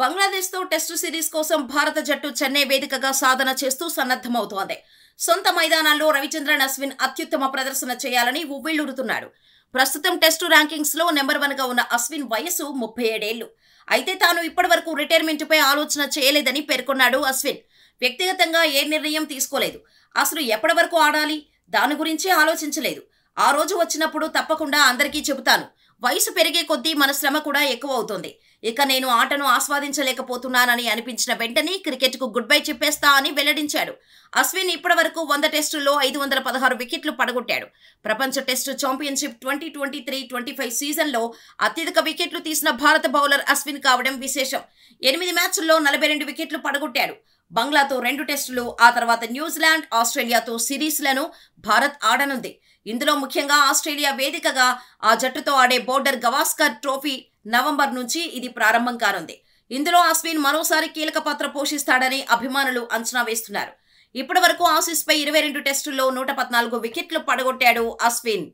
బంగ్లాదేశ్తో test series కోసం భారత జట్టు చెన్నై వేదికగా సాధన చేస్తూ సన్నద్ధమవుతోంది సొంత మైదానాల్లో రవిచంద్రన్ అశ్విన్ అత్యుత్తమ ప్రదర్శన చేయాలని ఉవ్విళ్లురుతున్నాడు ప్రస్తుతం టెస్టు ర్యాంకింగ్స్లో నెంబర్ వన్గా ఉన్న అశ్విన్ వయసు ముప్పై ఏడేళ్లు అయితే తాను ఇప్పటివరకు రిటైర్మెంట్పై ఆలోచన చేయలేదని పేర్కొన్నాడు అశ్విన్ వ్యక్తిగతంగా ఏ నిర్ణయం తీసుకోలేదు అసలు ఎప్పటి వరకు ఆడాలి దాని గురించి ఆలోచించలేదు ఆ రోజు వచ్చినప్పుడు తప్పకుండా అందరికీ చెబుతాను వయసు పెరిగే కొద్దీ మన శ్రమ కూడా ఎక్కువ అవుతుంది ఇక నేను ఆటను ఆస్వాదించలేకపోతున్నానని అనిపించిన వెంటనే క్రికెట్కు గుడ్ బై చెప్పేస్తా అని వెల్లడించాడు అశ్విన్ ఇప్పటివరకు వంద టెస్టుల్లో ఐదు వందల పదహారు వికెట్లు పడగొట్టాడు ప్రపంచ test championship twenty twenty three twenty five సీజన్లో అత్యధిక వికెట్లు తీసిన భారత బౌలర్ అశ్విన్ కావడం విశేషం ఎనిమిది మ్యాచ్ల్లో నలభై రెండు వికెట్లు పడగొట్టాడు బంగ్లాతో రెండు టెస్టులు ఆ తర్వాత న్యూజిలాండ్ ఆస్ట్రేలియాతో సిరీస్లను భారత్ ఆడనుంది ఇందులో ముఖ్యంగా ఆస్ట్రేలియా వేదికగా ఆ జట్టుతో ఆడే బోర్డర్ గవాస్కర్ ట్రోఫీ నవంబర్ నుంచి ఇది ప్రారంభం కానుంది ఇందులో అశ్విన్ మరోసారి కీలక పాత్ర పోషిస్తాడని అభిమానులు అంచనా వేస్తున్నారు ఇప్పటి వరకు ఆసీస్ పై ఇరవై రెండు టెస్టుల్లో నూట పద్నాలుగు వికెట్లు పడగొట్టాడు అశ్విన్